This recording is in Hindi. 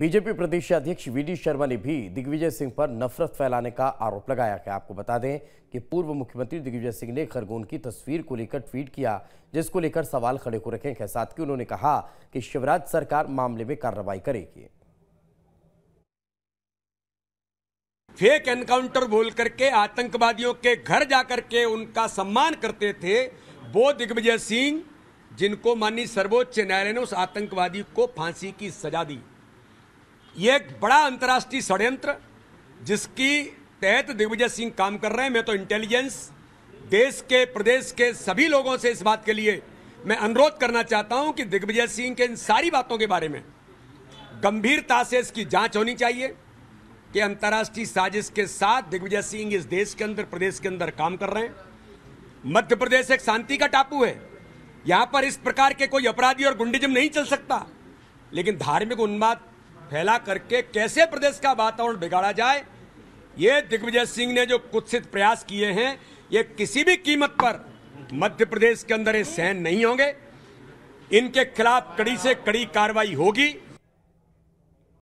बीजेपी प्रदेश अध्यक्ष वीडी शर्मा ने भी दिग्विजय सिंह पर नफरत फैलाने का आरोप लगाया है आपको बता दें कि पूर्व मुख्यमंत्री दिग्विजय सिंह ने खरगोन की तस्वीर को लेकर ट्वीट किया जिसको लेकर सवाल खड़े हो रखे हैं साथ ही उन्होंने कहा कि शिवराज सरकार मामले में कार्रवाई करेगी फेक एनकाउंटर बोल करके आतंकवादियों के घर जाकर के उनका सम्मान करते थे वो दिग्विजय सिंह जिनको माननीय सर्वोच्च न्यायालय ने उस आतंकवादी को फांसी की सजा दी ये एक बड़ा अंतर्राष्ट्रीय षड्यंत्र जिसकी तहत दिग्विजय सिंह काम कर रहे हैं मैं तो इंटेलिजेंस देश के प्रदेश के सभी लोगों से इस बात के लिए मैं अनुरोध करना चाहता हूं कि दिग्विजय सिंह के इन सारी बातों के बारे में गंभीरता से इसकी जांच होनी चाहिए कि अंतर्राष्ट्रीय साजिश के साथ दिग्विजय सिंह इस देश के अंदर प्रदेश के अंदर काम कर रहे हैं मध्य प्रदेश एक शांति का टापू है यहाँ पर इस प्रकार के कोई अपराधी और गुंडिजम नहीं चल सकता लेकिन धार्मिक उन्माद फैला करके कैसे प्रदेश का वातावरण बिगाड़ा जाए ये दिग्विजय सिंह ने जो कुत्सित प्रयास किए हैं ये किसी भी कीमत पर मध्य प्रदेश के अंदर ये सहन नहीं होंगे इनके खिलाफ कड़ी से कड़ी कार्रवाई होगी